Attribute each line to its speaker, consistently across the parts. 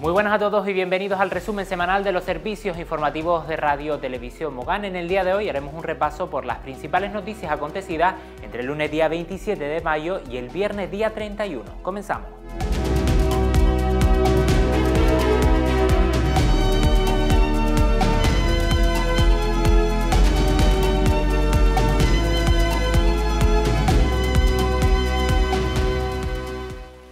Speaker 1: Muy buenas a todos y bienvenidos al resumen semanal de los servicios informativos de Radio Televisión Mogán. En el día de hoy haremos un repaso por las principales noticias acontecidas entre el lunes día 27 de mayo y el viernes día 31. Comenzamos.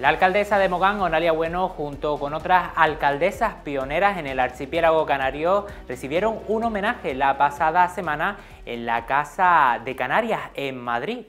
Speaker 1: La alcaldesa de Mogán, Onalia Bueno, junto con otras alcaldesas pioneras en el archipiélago canario, recibieron un homenaje la pasada semana en la Casa de Canarias, en Madrid.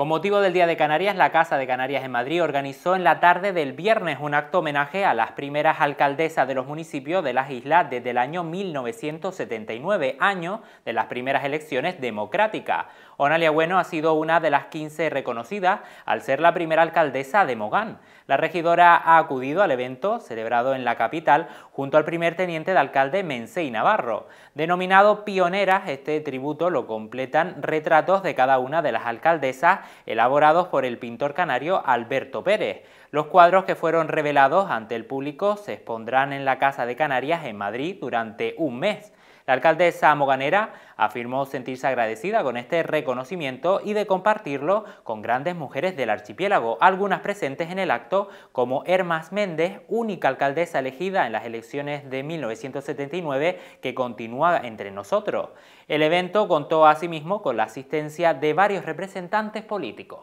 Speaker 1: Con motivo del Día de Canarias, la Casa de Canarias en Madrid organizó en la tarde del viernes un acto homenaje a las primeras alcaldesas de los municipios de las islas desde el año 1979, año de las primeras elecciones democráticas. Onalia Bueno ha sido una de las 15 reconocidas al ser la primera alcaldesa de Mogán. La regidora ha acudido al evento celebrado en la capital junto al primer teniente de alcalde Mensei Navarro. Denominado Pioneras, este tributo lo completan retratos de cada una de las alcaldesas elaborados por el pintor canario Alberto Pérez. Los cuadros que fueron revelados ante el público se expondrán en la Casa de Canarias en Madrid durante un mes. La alcaldesa Moganera afirmó sentirse agradecida con este reconocimiento y de compartirlo con grandes mujeres del archipiélago, algunas presentes en el acto, como Hermas Méndez, única alcaldesa elegida en las elecciones de 1979 que continúa entre nosotros. El evento contó asimismo con la asistencia de varios representantes políticos.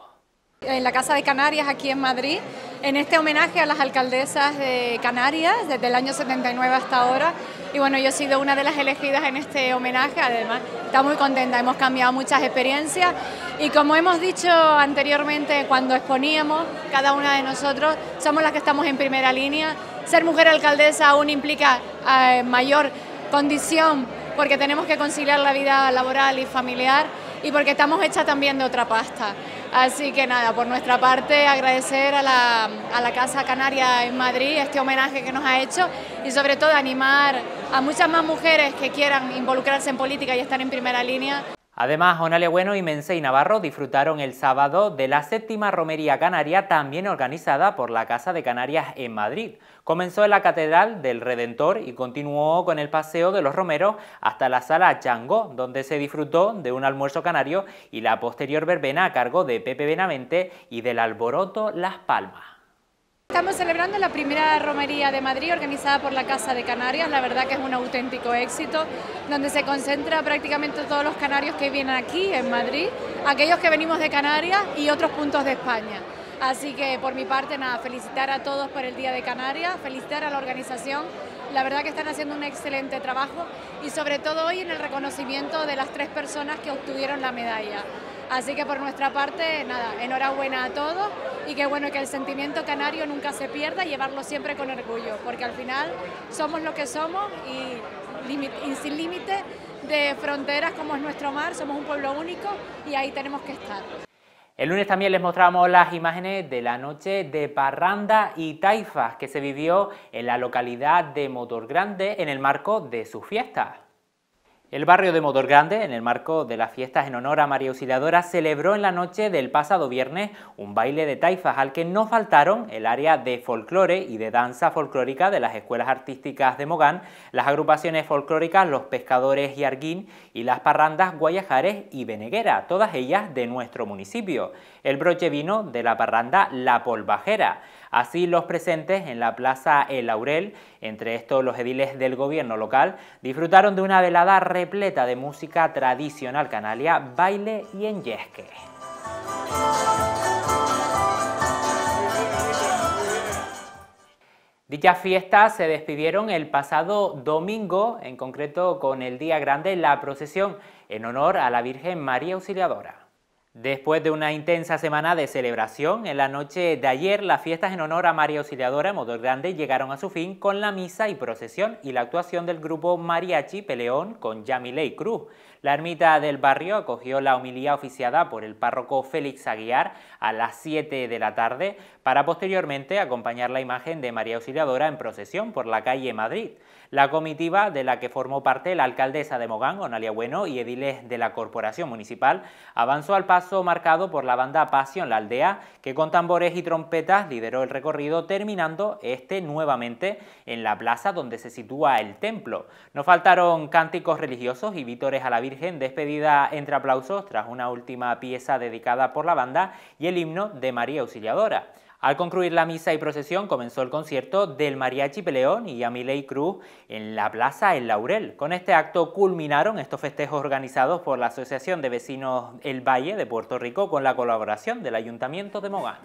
Speaker 2: En la Casa de Canarias, aquí en Madrid, en este homenaje a las alcaldesas de Canarias desde el año 79 hasta ahora. Y bueno, yo he sido una de las elegidas en este homenaje, además está muy contenta, hemos cambiado muchas experiencias y como hemos dicho anteriormente cuando exponíamos, cada una de nosotros somos las que estamos en primera línea. Ser mujer alcaldesa aún implica eh, mayor condición porque tenemos que conciliar la vida laboral y familiar y porque estamos hechas también de otra pasta. Así que nada, por nuestra parte agradecer a la, Casa Canaria en Madrid este homenaje que nos ha hecho y sobre todo animar a muchas más mujeres que quieran involucrarse en política y estar en primera línea.
Speaker 1: Además, Onale Bueno y Mensei Navarro disfrutaron el sábado de la séptima romería canaria también organizada por la Casa de Canarias en Madrid. Comenzó en la Catedral del Redentor y continuó con el paseo de los romeros hasta la Sala Changó, donde se disfrutó de un almuerzo canario y la posterior verbena a cargo de Pepe Benavente y del Alboroto Las Palmas.
Speaker 2: Estamos celebrando la primera romería de Madrid organizada por la Casa de Canarias, la verdad que es un auténtico éxito, donde se concentra prácticamente todos los canarios que vienen aquí en Madrid, aquellos que venimos de Canarias y otros puntos de España. Así que por mi parte nada, felicitar a todos por el Día de Canarias, felicitar a la organización, la verdad que están haciendo un excelente trabajo y sobre todo hoy en el reconocimiento de las tres personas que obtuvieron la medalla. Así que por nuestra parte, nada, enhorabuena a todos y que bueno, que el sentimiento canario nunca se pierda y llevarlo siempre con orgullo, porque al final somos lo que somos y, sin límite de fronteras como es nuestro mar, somos un pueblo único y ahí tenemos que estar.
Speaker 1: El lunes también les mostramos las imágenes de la noche de Parranda y Taifas que se vivió en la localidad de Motor Grande en el marco de sus fiestas. El barrio de Motor Grande, en el marco de las fiestas en honor a María Auxiliadora, celebró en la noche del pasado viernes un baile de taifas al que no faltaron el área de folclore y de danza folclórica de las escuelas artísticas de Mogán, las agrupaciones folclóricas Los Pescadores y Arguín y las parrandas Guayajares y Beneguera, todas ellas de nuestro municipio. El broche vino de la parranda La Polvajera. Así los presentes en la Plaza El Laurel, entre estos los ediles del gobierno local, disfrutaron de una velada repleta de música tradicional canaria, baile y enyesque. Dichas fiestas se despidieron el pasado domingo, en concreto con el día grande, la procesión en honor a la Virgen María Auxiliadora. Después de una intensa semana de celebración, en la noche de ayer las fiestas en honor a María Auxiliadora Motor Grande llegaron a su fin con la misa y procesión y la actuación del grupo Mariachi Peleón con Yamilei Cruz. La ermita del barrio acogió la homilía oficiada por el párroco Félix Aguiar a las 7 de la tarde para posteriormente acompañar la imagen de María Auxiliadora en procesión por la calle Madrid. La comitiva de la que formó parte la alcaldesa de Mogán, Onalia Bueno, y ediles de la Corporación Municipal avanzó al paso marcado por la banda Pasión La Aldea, que con tambores y trompetas lideró el recorrido terminando este nuevamente en la plaza donde se sitúa el templo. No faltaron cánticos religiosos y vítores a la Virgen despedida entre aplausos tras una última pieza dedicada por la banda y el himno de María Auxiliadora. Al concluir la misa y procesión comenzó el concierto del Mariachi Peleón y Amilei Cruz en la Plaza El Laurel. Con este acto culminaron estos festejos organizados por la Asociación de Vecinos El Valle de Puerto Rico con la colaboración del Ayuntamiento de Mogán.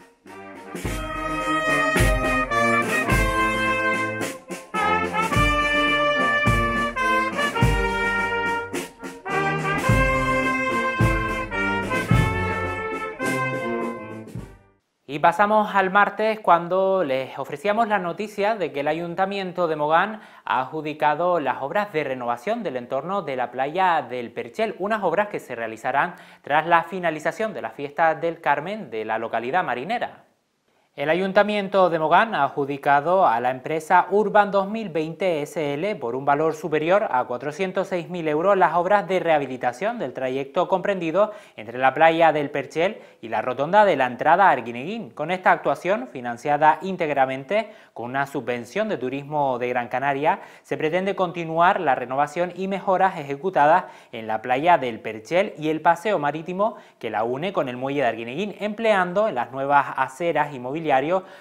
Speaker 1: Y pasamos al martes cuando les ofrecíamos la noticia de que el Ayuntamiento de Mogán ha adjudicado las obras de renovación del entorno de la playa del Perchel, unas obras que se realizarán tras la finalización de la fiesta del Carmen de la localidad marinera. El Ayuntamiento de Mogán ha adjudicado a la empresa Urban 2020 SL por un valor superior a 406.000 euros las obras de rehabilitación del trayecto comprendido entre la playa del Perchel y la rotonda de la entrada a Arguineguín. Con esta actuación, financiada íntegramente con una subvención de turismo de Gran Canaria, se pretende continuar la renovación y mejoras ejecutadas en la playa del Perchel y el paseo marítimo que la une con el muelle de Arguineguín, empleando las nuevas aceras y movilizaciones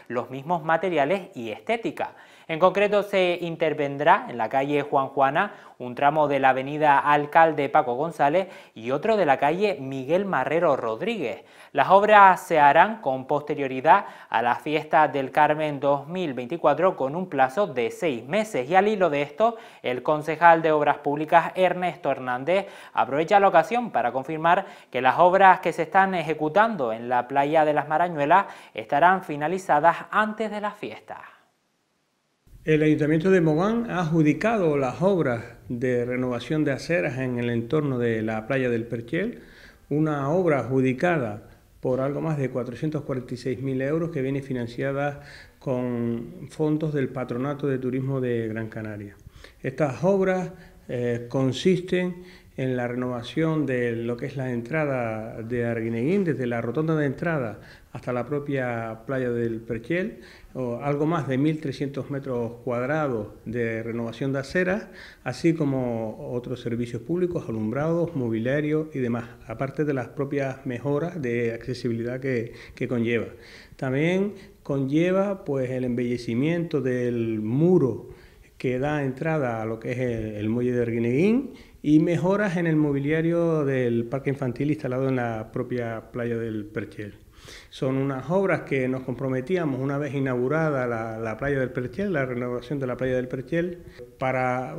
Speaker 1: los mismos materiales y estética. En concreto, se intervendrá en la calle Juan Juana un tramo de la avenida Alcalde Paco González y otro de la calle Miguel Marrero Rodríguez. Las obras se harán con posterioridad a la fiesta del Carmen 2024 con un plazo de seis meses y al hilo de esto, el concejal de Obras Públicas Ernesto Hernández aprovecha la ocasión para confirmar que las obras que se están ejecutando en la playa de las Marañuelas estarán finalizadas antes de la fiesta.
Speaker 3: El Ayuntamiento de Mogán ha adjudicado las obras de renovación de aceras en el entorno de la playa del Perchel, una obra adjudicada por algo más de 446.000 euros que viene financiada con fondos del Patronato de Turismo de Gran Canaria. Estas obras eh, consisten en la renovación de lo que es la entrada de Arguineguín, desde la rotonda de entrada hasta la propia playa del Perchel, algo más de 1.300 metros cuadrados de renovación de aceras, así como otros servicios públicos, alumbrados, mobiliario y demás, aparte de las propias mejoras de accesibilidad que, conlleva. También conlleva pues, el embellecimiento del muro que da entrada a lo que es el, el muelle de Arguineguín, y mejoras en el mobiliario del parque infantil instalado en la propia playa del Perchel. Son unas obras que nos comprometíamos una vez inaugurada la, playa del Perchel, la renovación de la playa del Perchel, para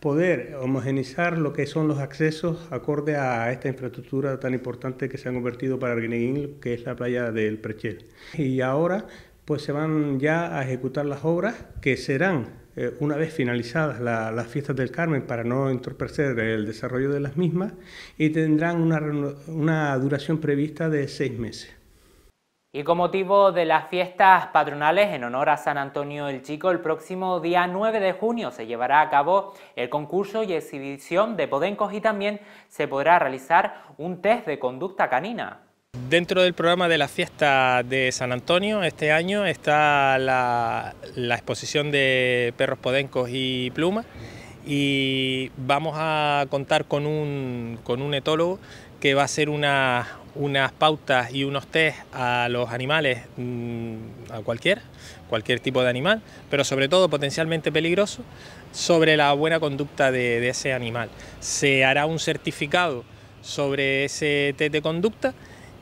Speaker 3: poder homogeneizar lo que son los accesos acorde a esta infraestructura tan importante que se ha convertido para Arguineguín, que es la playa del Perchel. Y ahora pues se van ya a ejecutar las obras que serán eh, una vez finalizadas las fiestas del Carmen para no entorpecer el desarrollo de las mismas y tendrán una, una duración prevista de seis
Speaker 1: meses. Y con motivo de las fiestas patronales en honor a San Antonio el Chico, el próximo día 9 de junio se llevará a cabo el concurso y exhibición de Podencos y también se podrá realizar un test de conducta canina.
Speaker 4: Dentro del programa de la fiesta de San Antonio, este año está la, exposición de perros podencos y plumas y vamos a contar con un, etólogo que va a hacer unas pautas y unos test a los animales, mm, a cualquier, cualquier tipo de animal, pero sobre todo potencialmente peligroso, sobre la buena conducta de ese animal. Se hará un certificado sobre ese test de conducta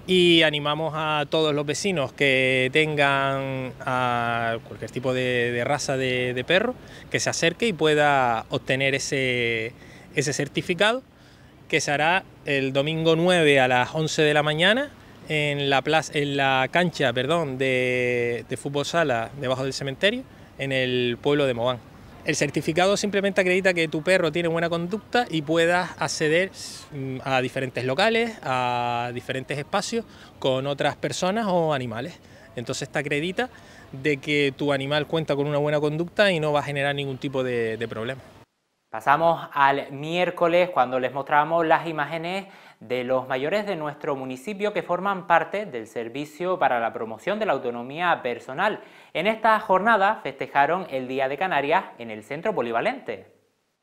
Speaker 4: y animamos a todos los vecinos que tengan a cualquier tipo de, raza de, perro que se acerque y pueda obtener ese, ese certificado que se hará el domingo 9 a las 11 de la mañana en la, plaza, en la cancha perdón, de, de fútbol sala debajo del cementerio en el pueblo de Mogán. El certificado simplemente acredita que tu perro tiene buena conducta y puedas acceder mm, a diferentes locales, a diferentes espacios con otras personas o animales. Entonces te acredita de que tu animal cuenta con una buena
Speaker 1: conducta y no va a generar ningún tipo de, problema. Pasamos al miércoles cuando les mostramos las imágenes de los mayores de nuestro municipio que forman parte del Servicio para la Promoción de la Autonomía Personal. En esta jornada festejaron el Día de Canarias en el Centro Polivalente.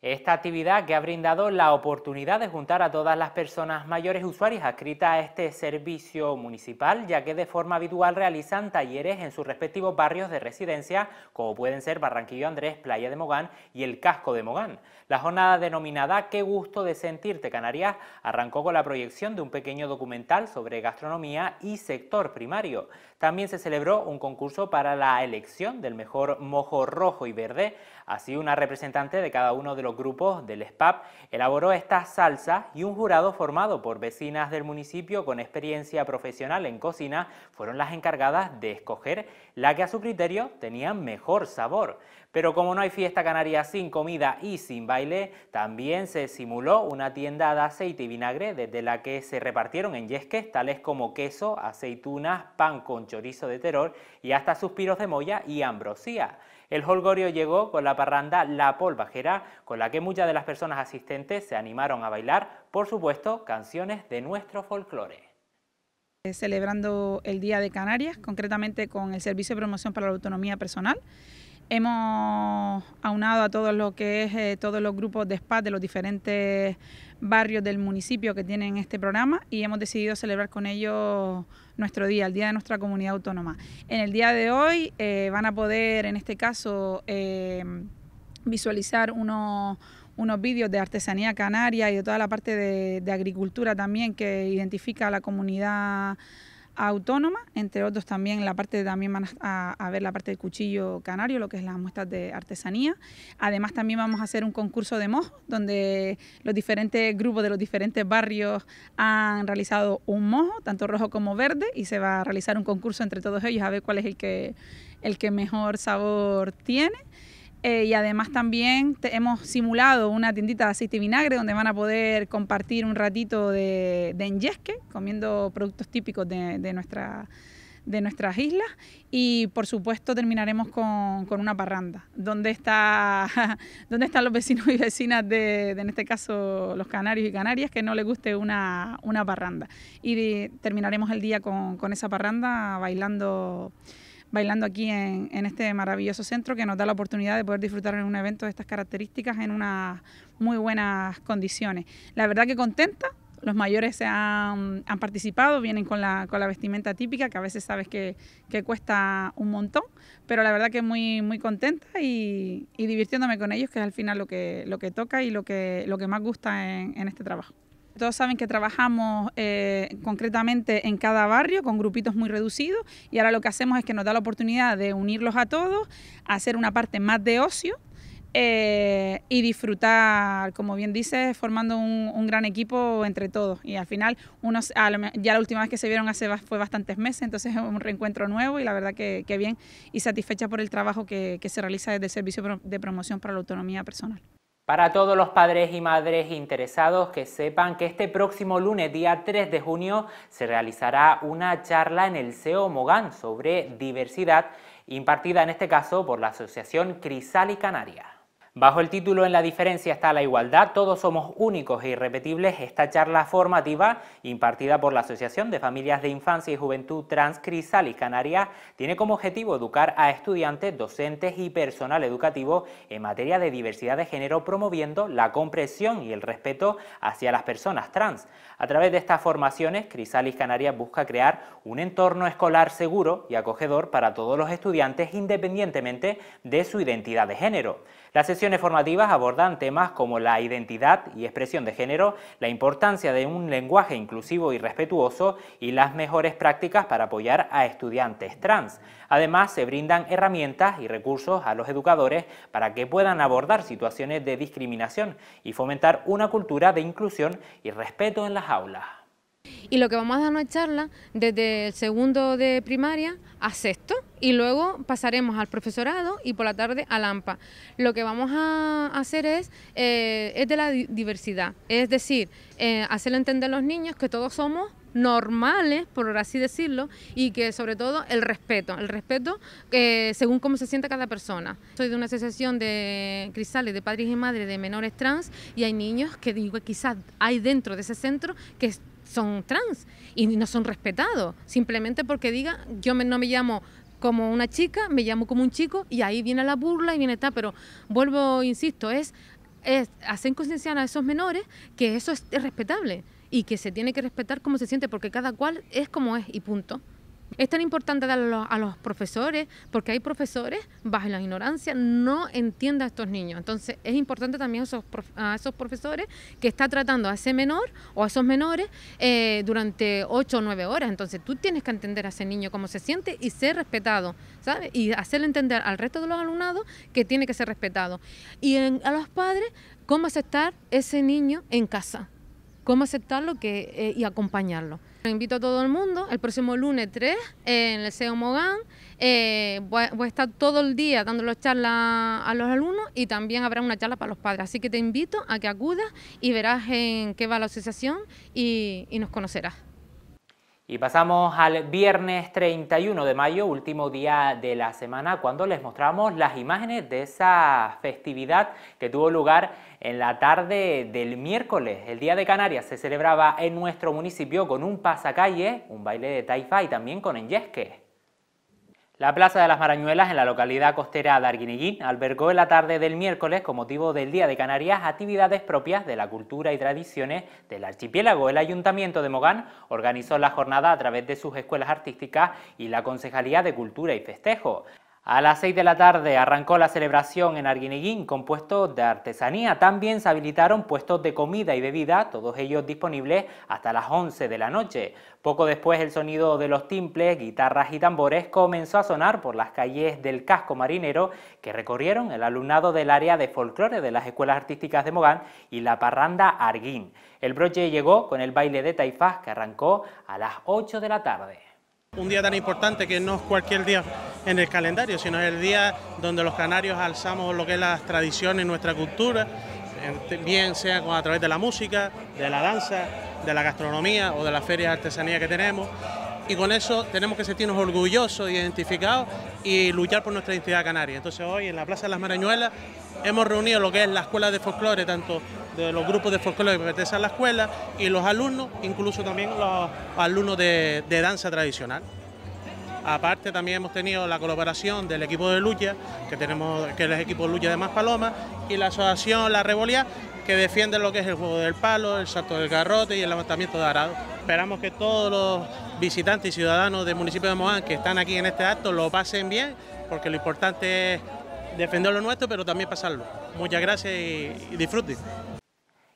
Speaker 1: Esta actividad que ha brindado la oportunidad de juntar a todas las personas mayores usuarias adscritas a este servicio municipal, ya que de forma habitual realizan talleres en sus respectivos barrios de residencia, como pueden ser Barranquillo Andrés, Playa de Mogán y el Casco de Mogán. La jornada denominada Qué gusto de sentirte Canarias arrancó con la proyección de un pequeño documental sobre gastronomía y sector primario. También se celebró un concurso para la elección del mejor mojo rojo y verde. Así, una representante de cada uno de los grupos del SPAP elaboró esta salsa y un jurado formado por vecinas del municipio con experiencia profesional en cocina fueron las encargadas de escoger la que a su criterio tenía mejor sabor. Pero como no hay fiesta canaria sin comida y sin baile, también se simuló una tienda de aceite y vinagre desde la que se repartieron en yesques tales como queso, aceitunas, pan con chorizo de terror y hasta suspiros de moya y ambrosía. El holgorio llegó con la parranda La Polvajera, con la que muchas de las personas asistentes se animaron a bailar, por supuesto, canciones de nuestro folclore.
Speaker 5: Eh, celebrando el Día de Canarias, concretamente con el Servicio de Promoción para la Autonomía Personal. Hemos aunado a todos que es eh, todos los grupos de SPAD de los diferentes barrios del municipio que tienen este programa y hemos decidido celebrar con ellos nuestro día, el día de nuestra comunidad autónoma. En el día de hoy eh, van a poder, en este caso, visualizar unos unos vídeos de artesanía canaria y de toda la parte de, agricultura también que identifica a la comunidad autónoma, entre otros también la parte de, también van a, ver la parte del cuchillo canario, lo que es las muestras de artesanía. Además también vamos a hacer un concurso de mojo, donde los diferentes grupos de los diferentes barrios han realizado un mojo, tanto rojo como verde, y se va a realizar un concurso entre todos ellos a ver cuál es el que el que mejor sabor tiene. Eh, y además también hemos simulado una tiendita de aceite y vinagre donde van a poder compartir un ratito de, enyesque, comiendo productos típicos de, de nuestras islas. Y por supuesto terminaremos con, una parranda. donde está, están los vecinos y vecinas de, en este caso, los canarios y canarias, que no les guste una, una parranda? Y terminaremos el día con, con esa parranda bailando bailando aquí en, este maravilloso centro que nos da la oportunidad de poder disfrutar en un evento de estas características en unas muy buenas condiciones. La verdad que contenta. Los mayores se han, participado, vienen con la, vestimenta típica, que a veces sabes que, cuesta un montón, pero la verdad que muy, muy contenta y, divirtiéndome con ellos, que es al final lo que, lo que toca y lo que, lo que más gusta en este trabajo. Todos saben que trabajamos eh, concretamente en cada barrio con grupitos muy reducidos y ahora lo que hacemos es que nos da la oportunidad de unirlos a todos, hacer una parte más de ocio eh, y disfrutar, como bien dices, formando un, gran equipo entre todos. Y al final, ya la última vez que se vieron hace fue bastantes meses, entonces es un reencuentro nuevo y la verdad que, bien y satisfecha por el trabajo que se realiza desde el Servicio de Promoción para la Autonomía Personal.
Speaker 1: Para todos los padres y madres interesados que sepan que este próximo lunes, día 3 de junio, se realizará una charla en el CEO Mogán sobre diversidad, impartida en este caso por la Asociación Crisal y Canaria. Bajo el título En la diferencia está la igualdad, todos somos únicos e irrepetibles, esta charla formativa impartida por la Asociación de Familias de Infancia y Juventud Trans Crisalis Canarias tiene como objetivo educar a estudiantes, docentes y personal educativo en materia de diversidad de género promoviendo la comprensión y el respeto hacia las personas trans. A través de estas formaciones, Crisalis Canarias busca crear un entorno escolar seguro y acogedor para todos los estudiantes independientemente de su identidad de género. Las sesiones formativas abordan temas como la identidad y expresión de género, la importancia de un lenguaje inclusivo y respetuoso y las mejores prácticas para apoyar a estudiantes trans. Además, se brindan herramientas y recursos a los educadores para que puedan abordar situaciones de discriminación y fomentar una cultura de inclusión y respeto en las aulas.
Speaker 6: Y lo que vamos a dar es charla desde el segundo de primaria a sexto y luego pasaremos al profesorado y por la tarde al AMPA. Lo que vamos a hacer es, eh, es de la diversidad, es decir, eh, hacerle entender a los niños que todos somos normales, por así decirlo, y que sobre todo el respeto, el respeto eh, según cómo se sienta cada persona. Soy de una asociación de cristales de padres y madres de menores trans y hay niños que digo, quizás hay dentro de ese centro que son trans y no son respetados, simplemente porque diga, yo no me llamo como una chica, me llamo como un chico y ahí viene la burla y viene tal, pero vuelvo, insisto, es, es hacer concienciar a esos menores que eso es, es respetable y que se tiene que respetar como se siente, porque cada cual es como es y punto. Es tan importante darlo a los profesores, porque hay profesores, bajo la ignorancia, no entienden a estos niños. Entonces, es importante también a esos profesores que está tratando a ese menor o a esos menores eh, durante ocho o nueve horas. Entonces, tú tienes que entender a ese niño cómo se siente y ser respetado, ¿sabes? Y hacerle entender al resto de los alumnados que tiene que ser respetado. Y a los padres, cómo aceptar ese niño en casa cómo aceptarlo que, eh, y acompañarlo. Te invito a todo el mundo, el próximo lunes 3 en el SEO Mogán, eh, voy, a estar todo el día dando las charlas a los alumnos y también habrá una charla para los padres. Así que te invito a que acudas y verás en qué va la asociación y nos conocerás.
Speaker 1: Y pasamos al viernes 31 de mayo, último día de la semana, cuando les mostramos las imágenes de esa festividad que tuvo lugar en la tarde del miércoles. El Día de Canarias se celebraba en nuestro municipio con un pasacalle, un baile de taifa y también con enyesques. La Plaza de las Marañuelas en la localidad costera de Arguineguín albergó en la tarde del miércoles con motivo del Día de Canarias actividades propias de la cultura y tradiciones del archipiélago. El Ayuntamiento de Mogán organizó la jornada a través de sus escuelas artísticas y la Concejalía de Cultura y Festejo. A las 6 de la tarde arrancó la celebración en Arguineguín con puestos de artesanía. También se habilitaron puestos de comida y bebida, todos ellos disponibles hasta las 11 de la noche. Poco después el sonido de los timples, guitarras y tambores comenzó a sonar por las calles del casco marinero que recorrieron el alumnado del área de folclore de las escuelas artísticas de Mogán y la parranda Arguín. El broche llegó con el baile de taifas que arrancó a las 8 de la tarde.
Speaker 7: Un día tan importante que no es cualquier día en el calendario, sino es el día donde los canarios alzamos lo que es las tradiciones, nuestra cultura, bien sea a través de la música, de la danza, de la gastronomía o de las ferias de artesanía que tenemos y con eso tenemos que sentirnos orgullosos, identificados y luchar por nuestra identidad canaria. Entonces hoy en la Plaza de las Marañuelas hemos reunido lo que es la escuela de folclore, tanto de los grupos de folclore que pertenecen a la escuela y los alumnos, incluso también los alumnos de, danza tradicional. Aparte también hemos tenido la colaboración del equipo de lucha, que tenemos, que es el equipo de lucha de Más palomas... y la asociación La Revolía, que defiende lo que es el juego del palo, el salto del garrote y el levantamiento de arado. Esperamos que todos los visitantes y ciudadanos del municipio de Moán que están aquí en este acto lo pasen bien, porque lo importante es defender lo nuestro, pero también pasarlo. Muchas gracias y,
Speaker 1: disfruten.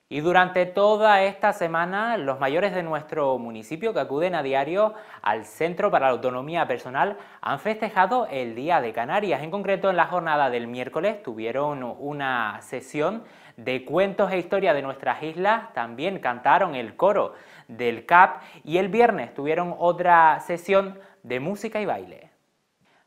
Speaker 1: Y durante toda esta semana, los mayores de nuestro municipio que acuden a diario al Centro para la Autonomía Personal han festejado el Día de Canarias. En concreto, en la jornada del miércoles tuvieron una sesión de cuentos e historia de nuestras islas también cantaron el coro del CAP y el viernes tuvieron otra sesión de música y baile.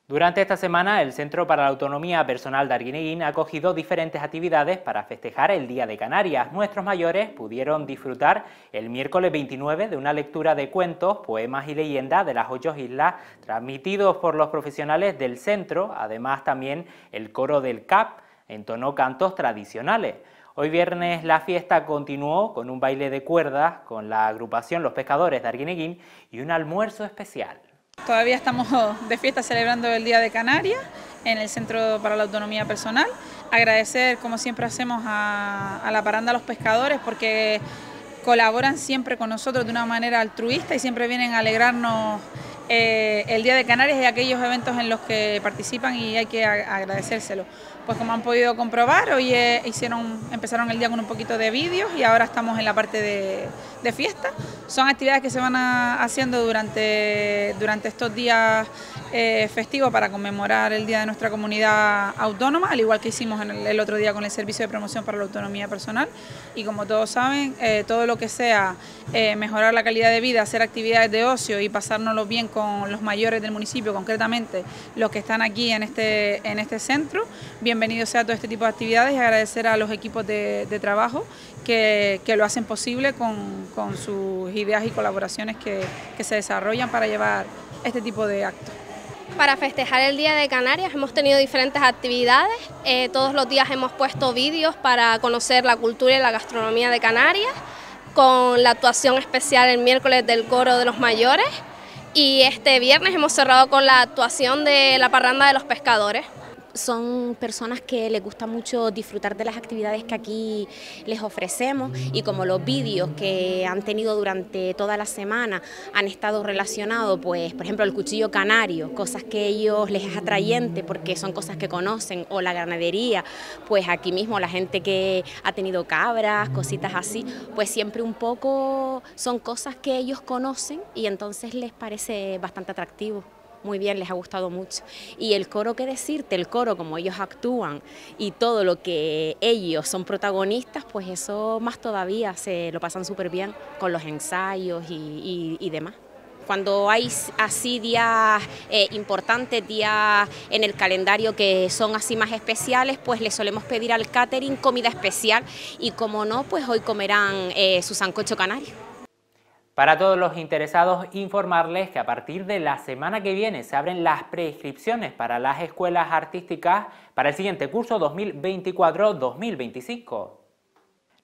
Speaker 1: Durante esta semana, el Centro para la Autonomía Personal de Arguineguín ha acogido diferentes actividades para festejar el Día de Canarias. Nuestros mayores pudieron disfrutar el miércoles 29 de una lectura de cuentos, poemas y leyendas de las ocho islas transmitidos por los profesionales del centro. Además, también el coro del CAP entonó cantos tradicionales. Hoy viernes la fiesta continuó con un baile de cuerdas con la agrupación Los Pescadores de Arguineguín y un almuerzo especial.
Speaker 5: Todavía estamos de fiesta celebrando el Día de Canarias en el Centro para la Autonomía Personal. Agradecer, como siempre hacemos, a, la paranda los pescadores porque colaboran siempre con nosotros de una manera altruista y siempre vienen a alegrarnos eh, el Día de Canarias y aquellos eventos en los que participan y hay que agradecérselo pues como han podido comprobar, hoy eh, hicieron, empezaron el día con un poquito de vídeos y ahora estamos en la parte de, fiesta. Son actividades que se van haciendo durante, durante estos días eh, festivos para conmemorar el Día de nuestra comunidad autónoma, al igual que hicimos el, otro día con el Servicio de Promoción para la Autonomía Personal. Y como todos saben, eh, todo lo que sea mejorar la calidad de vida, hacer actividades de ocio y pasárnoslo bien con los mayores del municipio, concretamente los que están aquí en este, en este centro, bien Bienvenidos sea todo este tipo de actividades y agradecer a los equipos de, trabajo que, que, lo hacen posible con, con, sus ideas y colaboraciones que, que se desarrollan para llevar este tipo de actos.
Speaker 6: Para festejar el Día de Canarias hemos tenido diferentes actividades, eh, todos los días hemos puesto vídeos para conocer la cultura y la gastronomía de Canarias, con la actuación especial el miércoles del coro de los mayores y este viernes hemos cerrado con la actuación de la parranda de los pescadores son personas
Speaker 2: que les gusta mucho disfrutar de las actividades que aquí les ofrecemos y como los vídeos que han tenido durante toda la semana han estado relacionados, pues por ejemplo el cuchillo canario, cosas que ellos les es atrayente porque son cosas que conocen, o la ganadería, pues aquí mismo la gente que ha tenido cabras, cositas así, pues siempre un poco son cosas que ellos conocen y entonces les parece bastante atractivo muy bien, les ha gustado mucho. Y el coro, qué decirte, el coro, como ellos actúan y todo lo que ellos son protagonistas, pues eso más todavía se lo pasan súper bien con los ensayos y, demás cuando hay así días eh, importantes, días en el calendario que son así más especiales, pues le solemos pedir al catering comida especial y como no, pues hoy comerán eh,
Speaker 1: su sancocho canario. Para todos los interesados, informarles que a partir de la semana que viene se abren las prescripciones para las escuelas artísticas para el siguiente curso 2024-2025.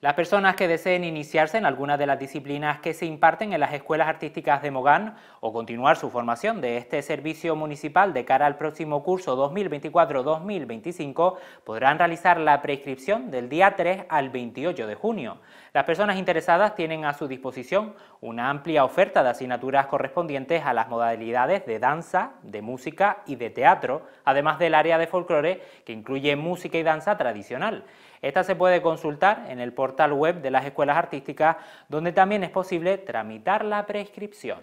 Speaker 1: Las personas que deseen iniciarse en alguna de las disciplinas que se imparten en las escuelas artísticas de Mogán o continuar su formación de este servicio municipal de cara al próximo curso 2024-2025 podrán realizar la prescripción del día 3 al 28 de junio. Las personas interesadas tienen a su disposición una amplia oferta de asignaturas correspondientes a las modalidades de danza, de música y de teatro, además del área de folclore que incluye música y danza tradicional. Esta se puede consultar en el portal web de las escuelas artísticas, donde también es posible tramitar la prescripción.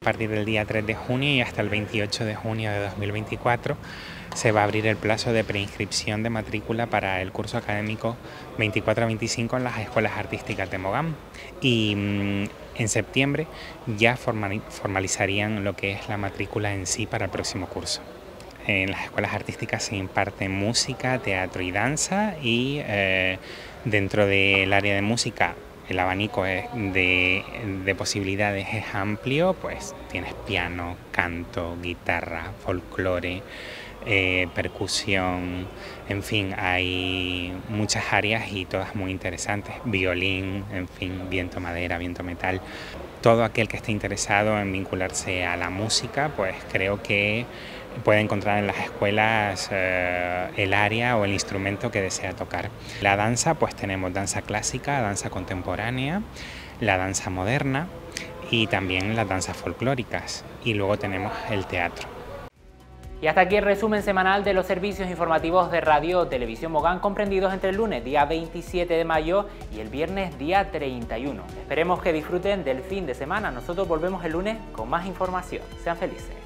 Speaker 8: A partir del día 3 de junio y hasta el 28 de junio de 2024 se va a abrir el plazo de preinscripción de matrícula para el curso académico 24-25 en las escuelas artísticas de Mogán y mm, en septiembre ya formalizarían lo que es la matrícula en sí para el próximo curso en las escuelas artísticas se imparte música, teatro y danza y eh, dentro del área de música el abanico de, posibilidades es amplio, pues tienes piano, canto, guitarra, folclore, eh, percusión, en fin, hay muchas áreas y todas muy interesantes, violín, en fin, viento madera, viento metal todo aquel que esté interesado en vincularse a la música, pues creo que puede encontrar en las escuelas eh, el área o el instrumento que desea tocar. La danza, pues tenemos danza clásica, danza contemporánea, la danza moderna y también las danzas folclóricas. Y luego tenemos el teatro.
Speaker 1: Y hasta aquí el resumen semanal de los servicios informativos de Radio Televisión Mogán comprendidos entre el lunes día 27 de mayo y el viernes día 31. Esperemos que disfruten del fin de semana. Nosotros volvemos el lunes con más información. Sean felices.